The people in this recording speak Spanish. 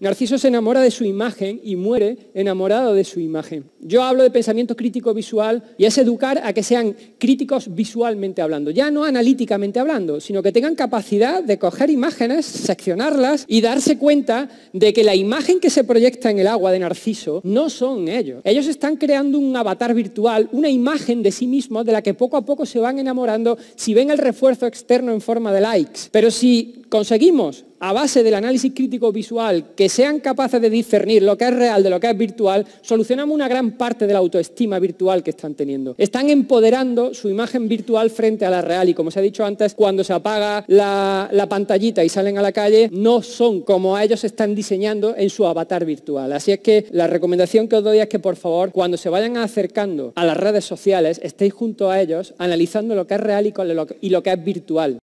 Narciso se enamora de su imagen y muere enamorado de su imagen. Yo hablo de pensamiento crítico visual y es educar a que sean críticos visualmente hablando, ya no analíticamente hablando, sino que tengan capacidad de coger imágenes, seccionarlas y darse cuenta de que la imagen que se proyecta en el agua de Narciso no son ellos. Ellos están creando un avatar virtual, una imagen de sí mismos de la que poco a poco se van enamorando si ven el refuerzo externo en forma de likes. Pero si conseguimos a base del análisis crítico visual, que sean capaces de discernir lo que es real de lo que es virtual, solucionamos una gran parte de la autoestima virtual que están teniendo. Están empoderando su imagen virtual frente a la real y como se ha dicho antes, cuando se apaga la, pantallita y salen a la calle, no son como ellos están diseñando en su avatar virtual. Así es que la recomendación que os doy es que por favor, cuando se vayan acercando a las redes sociales, estéis junto a ellos analizando lo que es real y lo que es virtual.